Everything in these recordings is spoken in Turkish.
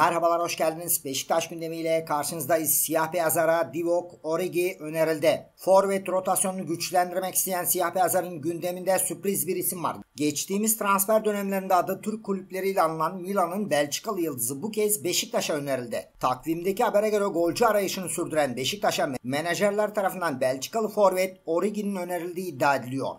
Merhabalar hoş geldiniz. Beşiktaş gündemiyle karşınızdayız. Siyah beyazlara Divok Origi önerildi. Forvet rotasyonunu güçlendirmek isteyen siyah beyazların gündeminde sürpriz bir isim var. Geçtiğimiz transfer dönemlerinde adı Türk kulüpleriyle anılan Milan'ın Belçikalı yıldızı bu kez Beşiktaş'a önerildi. Takvimdeki habere göre golcü arayışını sürdüren Beşiktaş'a menajerler tarafından Belçikalı forvet Origi'nin önerildiği iddia ediliyor.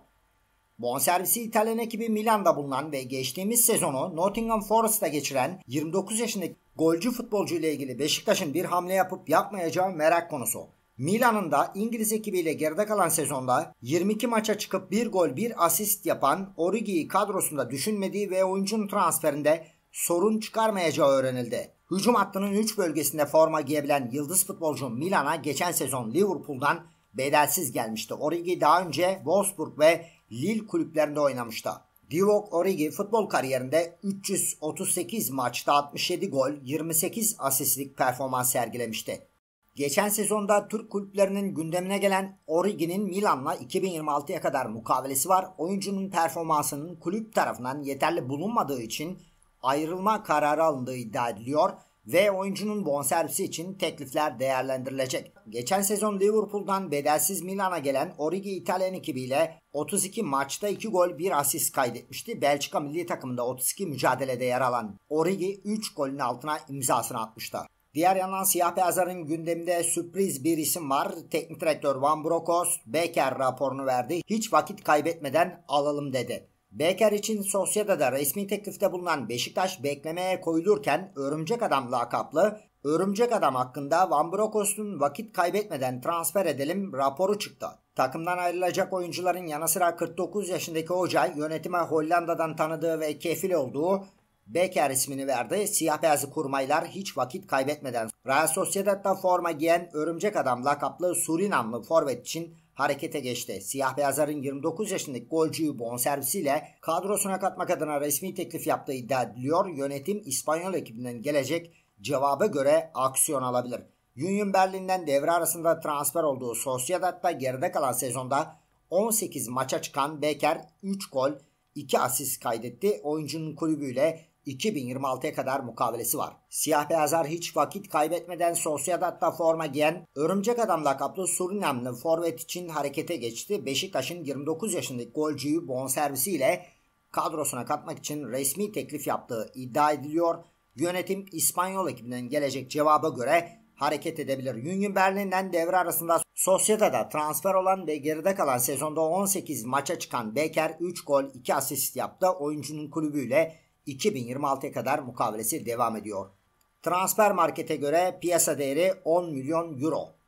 Bonservisi İtalyan ekibi Milan'da bulunan ve geçtiğimiz sezonu Nottingham Forest'ta geçiren 29 yaşındaki golcü futbolcu ile ilgili Beşiktaş'ın bir hamle yapıp yapmayacağı merak konusu. Milan'ın da İngiliz ekibiyle geride kalan sezonda 22 maça çıkıp bir gol bir asist yapan Origi'yi kadrosunda düşünmediği ve oyuncunun transferinde sorun çıkarmayacağı öğrenildi. Hücum hattının 3 bölgesinde forma giyebilen yıldız futbolcu Milan'a geçen sezon Liverpool'dan bedelsiz gelmişti. Origi daha önce Wolfsburg ve Lille kulüplerinde oynamıştı. Divock Origi futbol kariyerinde 338 maçta 67 gol, 28 asistlik performans sergilemişti. Geçen sezonda Türk kulüplerinin gündemine gelen Origi'nin Milan'la 2026'ya kadar mukavelesi var. Oyuncunun performansının kulüp tarafından yeterli bulunmadığı için ayrılma kararı alındığı iddia ediliyor ve oyuncunun bonservisi için teklifler değerlendirilecek. Geçen sezon Liverpool'dan bedelsiz Milan'a gelen Origi İtalyan ekibiyle 32 maçta 2 gol 1 asist kaydetmişti. Belçika milli takımında 32 mücadelede yer alan Origi 3 golün altına imzasını atmıştı. Diğer yandan siyah beyazların gündeminde sürpriz bir isim var. Teknik direktör Van Bronckhorst Becker raporunu verdi. Hiç vakit kaybetmeden alalım dedi. Beker için Sosyeda'da resmi teklifte bulunan Beşiktaş beklemeye koyulurken Örümcek Adam lakaplı Örümcek Adam hakkında Van Brokos'un vakit kaybetmeden transfer edelim raporu çıktı. Takımdan ayrılacak oyuncuların yanı sıra 49 yaşındaki hoca yönetime Hollanda'dan tanıdığı ve kefil olduğu Becker ismini verdi. Siyah beyazı kurmaylar hiç vakit kaybetmeden Real Sociedad'da forma giyen Örümcek Adam lakaplı Surinamlı forvet için harekete geçti. Siyah beyazların 29 yaşındaki golcüyü bonservisiyle kadrosuna katmak adına resmi teklif yaptığı iddia ediliyor. Yönetim İspanyol ekibinden gelecek cevaba göre aksiyon alabilir. Union Berlin'den devre arasında transfer olduğu Sociedad'da geride kalan sezonda 18 maça çıkan Becker 3 gol 2 asist kaydetti. Oyuncunun kulübüyle 2026'ya kadar mukavelesi var. Siyah beyazlar hiç vakit kaybetmeden Sociedad'da forma giyen Örümcek Adam lakaplı Surinamlı forvet için harekete geçti. Beşiktaş'ın 29 yaşındaki golcüyü bonservisiyle kadrosuna katmak için resmi teklif yaptığı iddia ediliyor. Yönetim İspanyol ekibinden gelecek cevaba göre hareket edebilir. Union Berlin'den devre arasında Sociedad'a transfer olan ve geride kalan sezonda 18 maça çıkan Beker 3 gol 2 asist yaptı. Oyuncunun kulübüyle 2026'ya kadar mukavelesi devam ediyor. Transfer markete göre piyasa değeri 10 milyon euro.